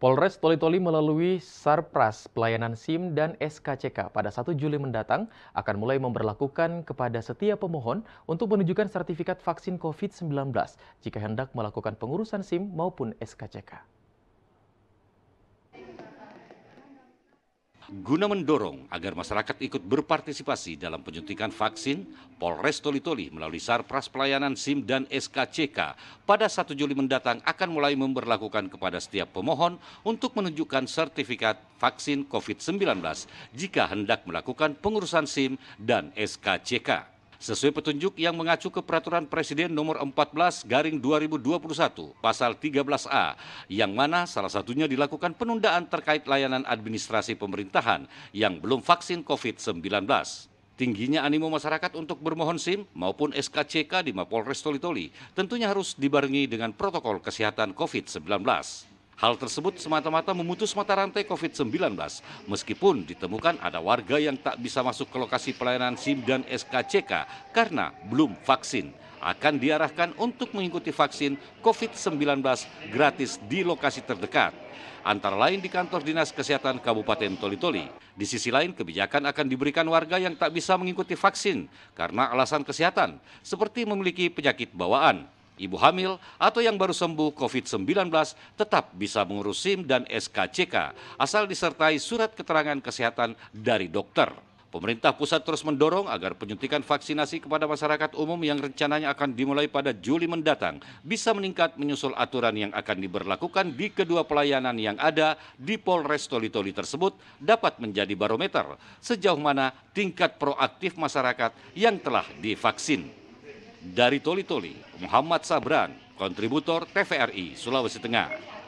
Polres Toli-Toli melalui Sarpras pelayanan SIM dan SKCK pada 1 Juli mendatang akan mulai memperlakukan kepada setiap pemohon untuk menunjukkan sertifikat vaksin COVID-19 jika hendak melakukan pengurusan SIM maupun SKCK. Guna mendorong agar masyarakat ikut berpartisipasi dalam penyuntikan vaksin, Polres Toli-Toli melalui Sarpras Pelayanan SIM dan SKCK pada 1 Juli mendatang akan mulai memberlakukan kepada setiap pemohon untuk menunjukkan sertifikat vaksin COVID-19 jika hendak melakukan pengurusan SIM dan SKCK sesuai petunjuk yang mengacu ke peraturan Presiden nomor 14 garing 2021 pasal 13A yang mana salah satunya dilakukan penundaan terkait layanan administrasi pemerintahan yang belum vaksin COVID-19. Tingginya animo masyarakat untuk bermohon SIM maupun SKCK di Mapolres Toli-Toli tentunya harus dibarengi dengan protokol kesehatan COVID-19. Hal tersebut semata-mata memutus mata rantai COVID-19 meskipun ditemukan ada warga yang tak bisa masuk ke lokasi pelayanan SIM dan SKCK karena belum vaksin akan diarahkan untuk mengikuti vaksin COVID-19 gratis di lokasi terdekat. Antara lain di kantor Dinas Kesehatan Kabupaten Toli-Toli. Di sisi lain, kebijakan akan diberikan warga yang tak bisa mengikuti vaksin karena alasan kesehatan, seperti memiliki penyakit bawaan, ibu hamil, atau yang baru sembuh COVID-19 tetap bisa mengurus SIM dan SKCK asal disertai surat keterangan kesehatan dari dokter. Pemerintah pusat terus mendorong agar penyuntikan vaksinasi kepada masyarakat umum yang rencananya akan dimulai pada Juli mendatang bisa meningkat menyusul aturan yang akan diberlakukan di kedua pelayanan yang ada di Polres Toli-Toli tersebut dapat menjadi barometer sejauh mana tingkat proaktif masyarakat yang telah divaksin. Dari Toli Toli, Muhammad Sabran, kontributor TVRI Sulawesi Tengah.